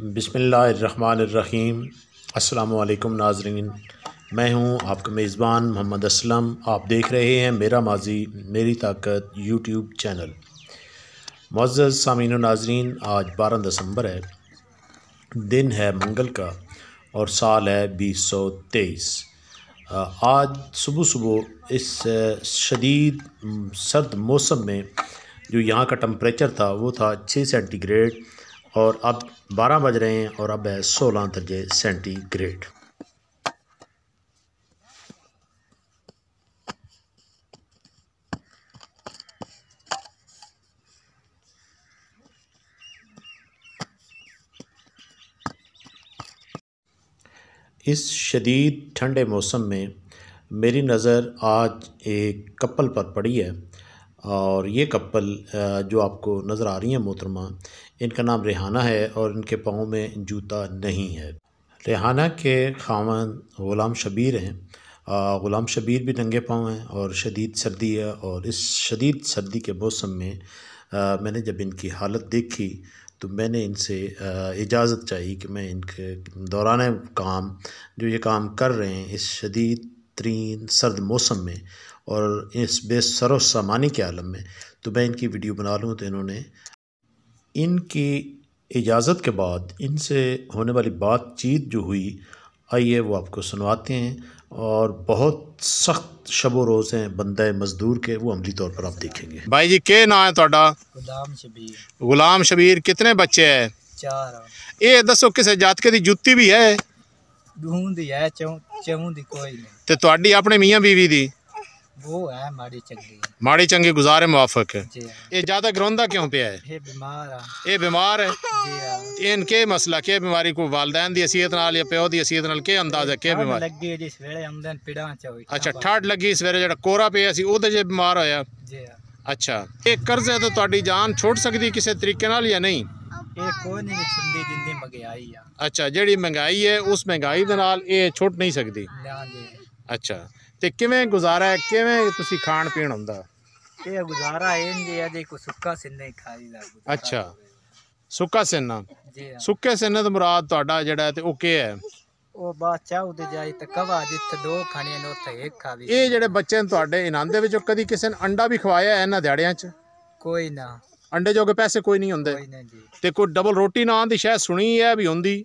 बसमीम अल्लाम नाजरीन मैं हूं आपका मेज़बान मोहम्मद असलम आप देख रहे हैं मेरा माजी मेरी ताकत यूट्यूब चैनल मज़ सामीन नाजरीन आज बारह दिसंबर है दिन है मंगल का और साल है बीस सौ तेईस आज सुबह सुबह इस शदीद सर्द मौसम में जो यहाँ का टम्परेचर था वो था छः सेंटीग्रेड और अब 12 बज रहे हैं और अब है 16 दर्जे सेंटीग्रेड इस शदीद ठंडे मौसम में मेरी नज़र आज एक कपल पर पड़ी है और ये कपल जो आपको नज़र आ रही हैं मोहतरमा इनका नाम रेहाना है और इनके पाँव में जूता नहीं है रेहाना के खामन ग़ुलाम शबीर हैं ग़ुलाम शबीर भी नंगे पाँव हैं और शदीद सर्दी है और इस शदीद सर्दी के मौसम में आ, मैंने जब इनकी हालत देखी तो मैंने इनसे इजाज़त चाहिए कि मैं इनके दौरान काम जो ये काम कर रहे हैं इस शदीद तरीन सर्द मौसम में और इस बेसरो सामानी के आलम में तो मैं इनकी वीडियो बना लूँ तो इन्होंने इनकी इजाज़त के बाद इनसे होने वाली बातचीत जो हुई आइए वो आपको सुनवाते हैं और बहुत सख्त शब रोज़ हैं बंदे मजदूर के वो अमली तौर पर आप देखेंगे भाई जी के ना है थोड़ा गुलाम शबीर गुलाम शबीर कितने बच्चे है चार ये दसो किसे जात के दी जुत्ती भी है ढूंढ है चौं चौं दी कोई नहीं ते ਤੁਹਾਡੀ अपने मियां बीवी दी वो है माड़ी चंगी माड़ी चंगी गुजारे मुआफक है ये ज्यादा ग्रोंदा क्यों पे है ये बीमार है ये बीमार है हाँ। मसला के बीमारी को वालदैन दी असीयत नाल या प्यो दी असीयत नाल के है के बीमारी च अच्छा ठाड लगी सवेरे जेड़ा कोरा पे सी ओदे जे बीमार होया जी हाँ। अच्छा ये कर्ज है तो ਤੁਹਾਡੀ जान ਛੁੱਟ ਸਕਦੀ किसी तरीके नाल या नहीं अच्छा ਕੋਈ महंगाई है उस महंगाई ਆ ਅੱਛਾ ਜਿਹੜੀ ਮਹਿੰਗਾਈ ਅੱਛਾ ਤੇ ਕਿਵੇਂ ਗੁਜ਼ਾਰਾ ਹੈ ਕਿਵੇਂ ਤੁਸੀਂ ਖਾਣ ਪੀਣ ਹੁੰਦਾ ਇਹ ਗੁਜ਼ਾਰਾ ਇੰਜ ਹੈ ਜੇ ਕੋ ਸੁੱਕਾ ਸਿੰਨਾ ਹੀ ਖਾਈ ਲਾ ਗੁਜ਼ਾਰਾ ਅੱਛਾ। ਸੁੱਕਾ ਸਿੰਨਾ ਜੀ ਸੁੱਕੇ ਸਿੰਨੇ ਤੋਂ ਮੁਰਾਦ ਤੁਹਾਡਾ ਜਿਹੜਾ ਤੇ ਉਹ ਕੀ ਹੈ ਉਹ ਬਾਦਸ਼ਾਹ ਉਹਦੇ ਜਾਈ ਤੇ ਕਵਾ ਜਿੱਥੇ ਦੋ ਖਾਣੀਆਂ ਨੇ ਉੱਥੇ ਇੱਕ ਖਾ ਖਾਵੀ ਇਹ ਜਿਹੜੇ ਬੱਚੇ ਨੇ ਤੁਹਾਡੇ ਇਹਨਾਂ ਦੇ ਵਿੱਚੋਂ ਕਦੀ ਕਿਸੇ ਨੇ ਅੰਡਾ ਵੀ ਖਵਾਇਆ ਹੈ ਇਹਨਾਂ ਦਿਹਾੜਿਆਂ 'ਚ ਕੋਈ ਨਾ ਅੰਡੇ ਜੋਗੇ ਪੈਸੇ ਕੋਈ ਨਹੀਂ ਹੁੰਦੇ ਕੋਈ ਨਾ ਜੀ ਤੇ ਕੋਈ ਡਬਲ ਰੋਟੀ ਨਾਂ ਦੀ ਸ਼ਾਇਦ ਸੁਣੀ ਹੈ ਵੀ ਹੁੰਦੀ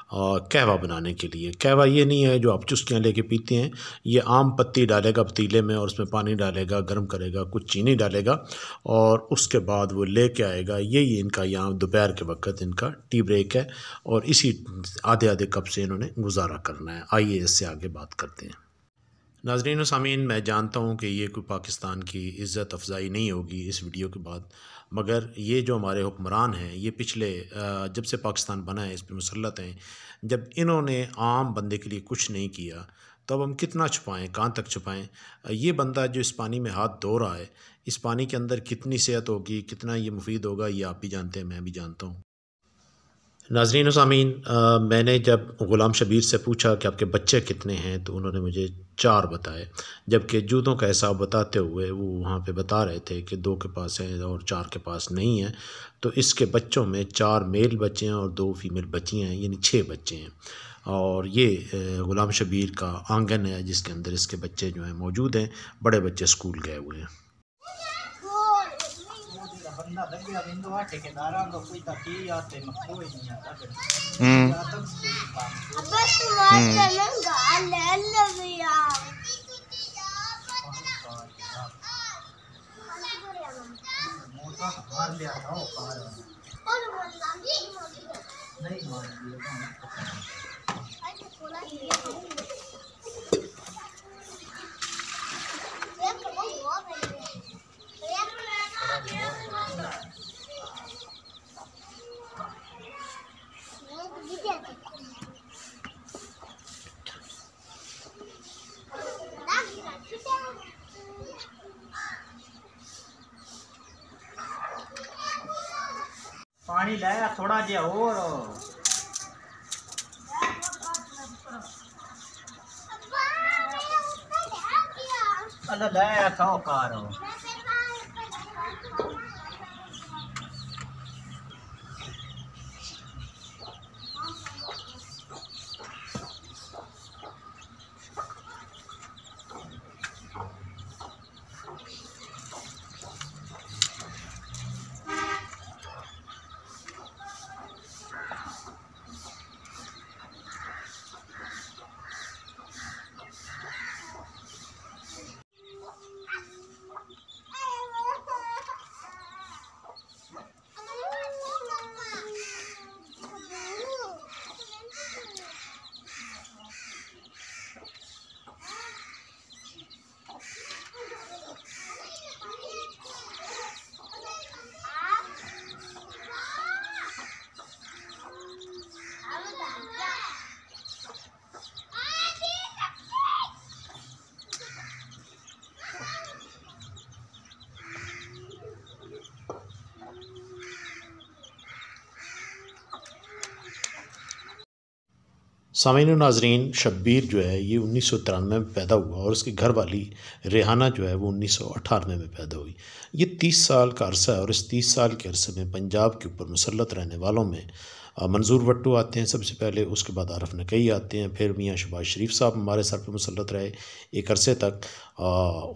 और कहवा बनाने के लिए कहवा ये नहीं है जो आप चुस्कियाँ लेके पीते हैं ये आम पत्ती डालेगा पतीले में और उसमें पानी डालेगा गर्म करेगा कुछ चीनी डालेगा और उसके बाद वो ले कर आएगा यही इनका यहाँ दोपहर के वक्त इनका टी ब्रेक है और इसी आधे आधे कप से इन्होंने गुजारा करना है आइए इससे आगे बात करते हैं नाजरीन सामीन मैं जानता हूँ कि ये कोई पाकिस्तान की इज़्ज़त अफजाई नहीं होगी इस वीडियो के बाद मगर ये जो हमारे हुक्मरान हैं ये पिछले जब से पाकिस्तान बना है इस पर मुसलत हैं जब इन्होंने आम बंदे के लिए कुछ नहीं किया तो अब हम कितना छुपाएं कहाँ तक छुपाएं ये बंदा जो इस पानी में हाथ धो रहा है इस पानी के अंदर कितनी सेहत होगी कितना ये मुफीद होगा ये आप भी जानते हैं मैं भी जानता हूँ नाजरीन सामीन मैंने जब ग़ुलाम शबीर से पूछा कि आपके बच्चे कितने हैं तो उन्होंने मुझे चार बताए जबकि जूतों का हिसाब बताते हुए वो वहाँ पे बता रहे थे कि दो के पास हैं और चार के पास नहीं हैं तो इसके बच्चों में चार मेल बच्चे हैं और दो फीमेल बच्चियाँ हैं यानी छः बच्चे हैं और ये ग़ुलाम शबीर का आंगन है जिसके अंदर इसके बच्चे जो हैं मौजूद हैं बड़े बच्चे स्कूल गए हुए हैं ਬੰਦਾ ਲੱਗਿਆ ਵਿੰਦੋ ਆਠੇ ਕੇ ਦਾਰਾਂ ਤੋਂ ਕੋਈ ਤਾਂ ਕੀ ਆਤੇ ਮਖੋਈ ਨਹੀਂ ਆਦਾ ਹੂੰ ਅੱਬਾ ਤੂੰ ਮਾਰ ਲੰਗਾ ਲੈ ਲਵਿਆ मार लिया था वो पार नहीं मार लिया पानी लाया थोड़ा जहा और अल्लाह लाया खाओ कारो सामीन नाजरीन शब्बीर जो है ये उन्नीस सौ तिरानवे में पैदा हुआ और उसकी घर वाली रेहाना जो है वो उन्नीस सौ अठानवे में पैदा हुई ये तीस साल का अरसा है और इस तीस साल के अरसे में पंजाब के ऊपर मुसलत रहने वालों में मंजूर भट्टू आते हैं सबसे पहले उसके बाद आरफ नकई आते हैं फिर मियाँ शबाज शरीफ साहब हमारे सर पर मुसलत रहे एक अरसे तक आ,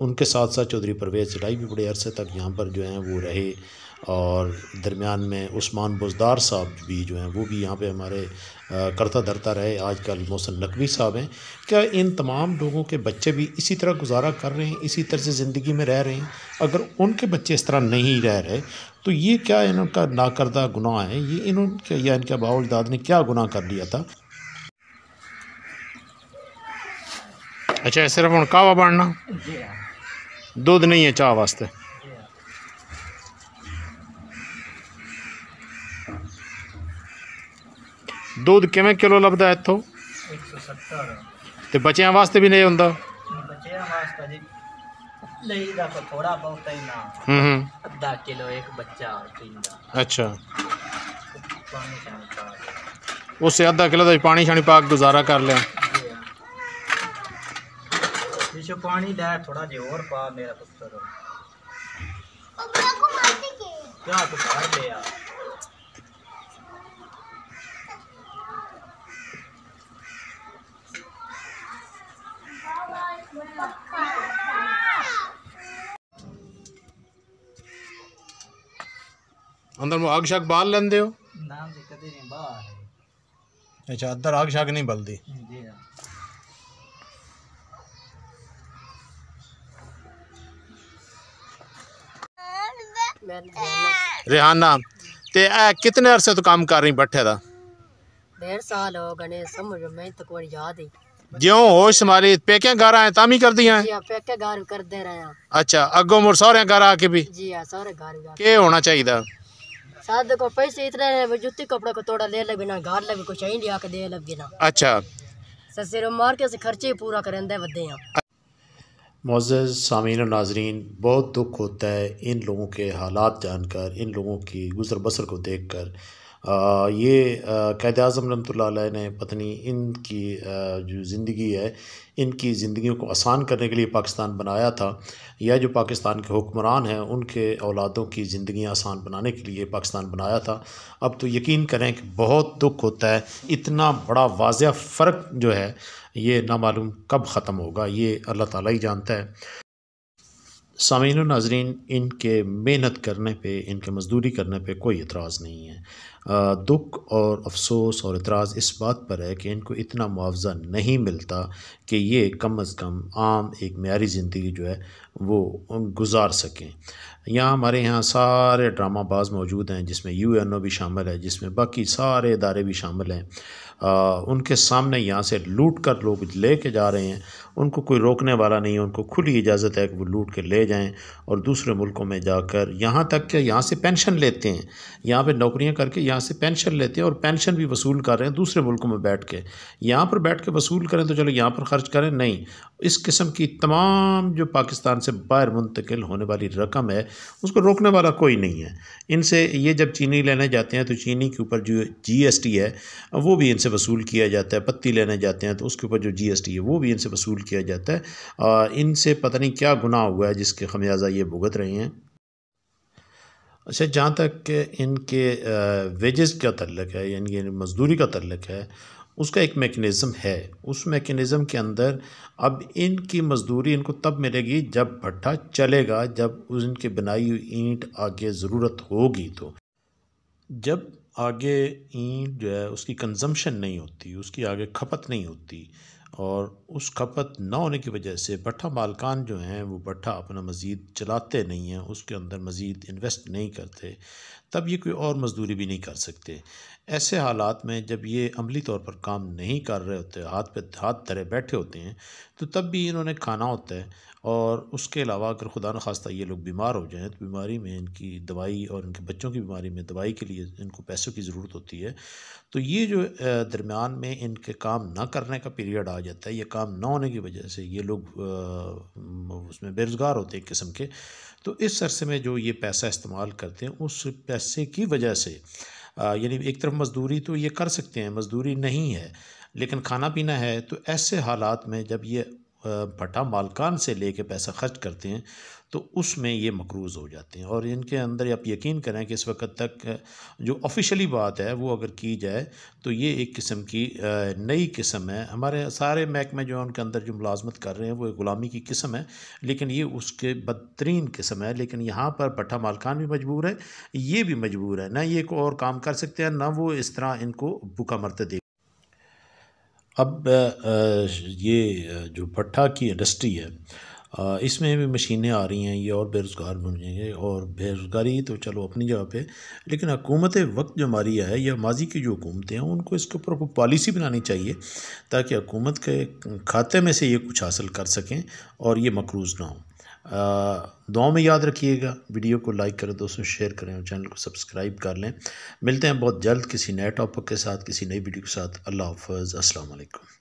उनके साथ साथ चौधरी परवेज़ लड़ाई भी बड़े अरसे तक यहाँ पर जो हैं वो रहे और दरमियान में उस्मान बुजदार साहब भी जो हैं वो भी यहाँ पे हमारे करता धरता रहे आजकल मोहसन नकवी साहब हैं क्या इन तमाम लोगों के बच्चे भी इसी तरह गुजारा कर रहे हैं इसी तरह से ज़िंदगी में रह रहे हैं अगर उनके बच्चे इस तरह नहीं रह रहे तो ये क्या इनका नाकर्दा गुनाह है ये इन या इनके बाउलदाद ने क्या गुनाह कर लिया था अच्छा सिर्फ हम कावा बढ़ना दूध नहीं है चाह वास्ते ਦੁੱਧ ਕਿਵੇਂ ਕਿਲੋ ਲੱਭਦਾ ਇੱਥੋਂ 170 ਤੇ ਬੱਚਿਆਂ ਵਾਸਤੇ ਵੀ ਲੈ ਆਉਂਦਾ ਬੱਚਿਆਂ ਵਾਸਤੇ ਜੀ ਲਈਦਾ ਕੋ ਥੋੜਾ ਬਹੁਤ ਹੀ ਨਾ ਹੂੰ ਹੂੰ ਅੱਧਾ ਕਿਲੋ ਇੱਕ ਬੱਚਾ ਪੀਂਦਾ ਅੱਛਾ ਪਾਣੀ ਸ਼ਾਨੀ ਪਾ ਉਸੇ ਅੱਧਾ ਕਿਲੋ ਦਾ ਪਾਣੀ ਸ਼ਾਨੀ ਪਾ ਕੇ ਗੁਜ਼ਾਰਾ ਕਰ ਲਿਆ ਵਿੱਚੋਂ ਪਾਣੀ ਲੈ ਥੋੜਾ ਜਿਹਾ ਹੋਰ ਪਾ ਮੇਰਾ ਪੁੱਤਰ ਉਹ ਬੜਾ ਕੋ ਮਾਰ ਕੇ ਕਿਆ ਤੂੰ ਕਰ ਲਿਆ અંદર મો આગશક બાલ લેંદેઓ નામ થી કદી નહી બહાર અચ્છા અંદર આગશક નહી બલદી જી હા રહેાન નામ તે આ કેટને અરસે થી કામ કર રહી બઠ્ઠે દા બેર સાલ હો ગણે સમજ મેં તકવડી યાદ ઈ જ્યું હોશ મારી પેકે ગારા તામી કર દિયા જી હા પેકે ગાર કર દે રહ્યા અચ્છા અગો મો સારે ઘર આ કે બી જી હા સારે ઘર કે હોના ચાહીદા साथ देखो पैसे इतने हैं जूती कपड़े को तोड़ा ले लगे ना घर लगे कुछ आई लिया के दे लगे ना अच्छा सर मार के खर्चे पूरा करें दे बदे हैं मोज़ सामीन और नाजरीन बहुत दुख होता है इन लोगों के हालात जानकर इन लोगों की गुजर बसर को देख कर ये क़ैद अज़म रमत ने पत्नी इनकी जो ज़िंदगी है इनकी ज़िंदगी को आसान करने के लिए पाकिस्तान बनाया था या जो पाकिस्तान के हुक्मरान हैं उनके औलादों की ज़िंदगी आसान बनाने के लिए पाकिस्तान बनाया था अब तो यकीन करें कि बहुत दुख होता है इतना बड़ा वाज़ फ़र्क जो है ये नामालूम कब ख़त्म होगा ये अल्लाह ताली ही जानता है सामीन नाजरीन इनके मेहनत करने पे इनके मजदूरी करने पे कोई इतराज़ नहीं है आ, दुख और अफसोस और इतराज़ इस बात पर है कि इनको इतना मुआवजा नहीं मिलता कि ये कम अज़ कम आम एक मीरी ज़िंदगी जो है वो गुजार सकें यहाँ हमारे यहाँ सारे ड्रामाबाज मौजूद हैं जिसमें यू एन ओ भी शामिल है जिसमें बाकी सारे इदारे भी शामिल हैं आ, उनके सामने यहाँ से लूट कर लोग ले के जा रहे हैं उनको कोई रोकने वाला नहीं है उनको खुली इजाज़त है कि वो लूट के ले जाएं और दूसरे मुल्कों में जाकर यहाँ तक कि यहाँ से पेंशन लेते हैं यहाँ पे नौकरियाँ करके यहाँ से पेंशन लेते हैं और पेंशन भी वसूल कर रहे हैं दूसरे मुल्कों में बैठ के यहाँ पर बैठ के वसूल करें तो चलो यहाँ पर ख़र्च करें नहीं इस किस्म की तमाम जो पाकिस्तान से बाहर मुंतकिल होने वाली रकम है उसको रोकने वाला कोई नहीं है इनसे ये जब चीनी लेने जाते हैं तो चीनी के ऊपर जो जी है वो भी इनसे इनसे वसूल किया जाता है पत्ती लेने जाते हैं तो उसके ऊपर जो जीएसटी है वो भी इनसे वसूल किया जाता है और इनसे पता नहीं क्या गुनाह हुआ है जिसके खमियाजा ये भुगत रहे हैं अच्छा जहाँ तक इनके वेजेस का तल्लक है यानी मज़दूरी का तल्लक है उसका एक मेकनिज़म है उस मेकनिज़म के अंदर अब इनकी मजदूरी इनको तब मिलेगी जब भट्टा चलेगा जब उनके बनाई हुई ईंट आगे ज़रूरत होगी तो जब आगे ईंट जो है उसकी कंजम्पशन नहीं होती उसकी आगे खपत नहीं होती और उस खपत ना होने की वजह से भट्ठा मालकान जो हैं वो भट्ठा अपना मज़ीद चलाते नहीं हैं उसके अंदर मज़ीद इन्वेस्ट नहीं करते तब ये कोई और मजदूरी भी नहीं कर सकते ऐसे हालात में जब ये अमली तौर पर काम नहीं कर रहे होते हाथ पे हाथ धरे बैठे होते हैं तो तब भी इन्होंने खाना होता है और उसके अलावा अगर खुदा न खास्ता ये लोग बीमार हो जाएं तो बीमारी में इनकी दवाई और इनके बच्चों की बीमारी में दवाई के लिए इनको पैसों की ज़रूरत होती है तो ये जो दरमियान में इनके काम ना करने का पीरियड आ जाता है ये काम ना होने की वजह से ये लोग उसमें बेरोज़गार होते हैं किस्म के तो इस अरसे में जो ये पैसा इस्तेमाल करते हैं उस पैसे की वजह से यानी एक तरफ मजदूरी तो ये कर सकते हैं मजदूरी नहीं है लेकिन खाना पीना है तो ऐसे हालात में जब ये भट्टा मालकान से लेके पैसा खर्च करते हैं तो उसमें ये मकरूज़ हो जाते हैं और इनके अंदर आप यकीन करें कि इस वक्त तक जो ऑफिशली बात है वो अगर की जाए तो ये एक किस्म की नई किस्म है हमारे सारे महकमे जो है उनके अंदर जो मुलाजमत कर रहे हैं वो एक ग़ुलामी की किस्म है लेकिन ये उसके बदतरीन किस्म है लेकिन यहाँ पर पट्टा मालकान भी मजबूर है ये भी मजबूर है ना ये को और काम कर सकते हैं ना वो इस तरह इनको भूखा मरते देख अब ये जो भट्टा की इंडस्ट्री है इसमें भी मशीनें आ रही हैं ये और बेरोज़गार बन जाएंगे और बेरोज़गारी तो चलो अपनी जगह पे लेकिन हकूमत वक्त जो हमारी है या माजी की जो हुकूमतें हैं उनको इसके ऊपर कोई पॉलिसी बनानी चाहिए ताकि हकूमत के खाते में से ये कुछ हासिल कर सकें और ये मकरूज़ ना हो दुआ में याद रखिएगा वीडियो को लाइक करें दोस्तों शेयर करें और चैनल को सब्सक्राइब कर लें मिलते हैं बहुत जल्द किसी नए टॉपिक के साथ किसी नई वीडियो के साथ अल्लाह हाफज अल्लाम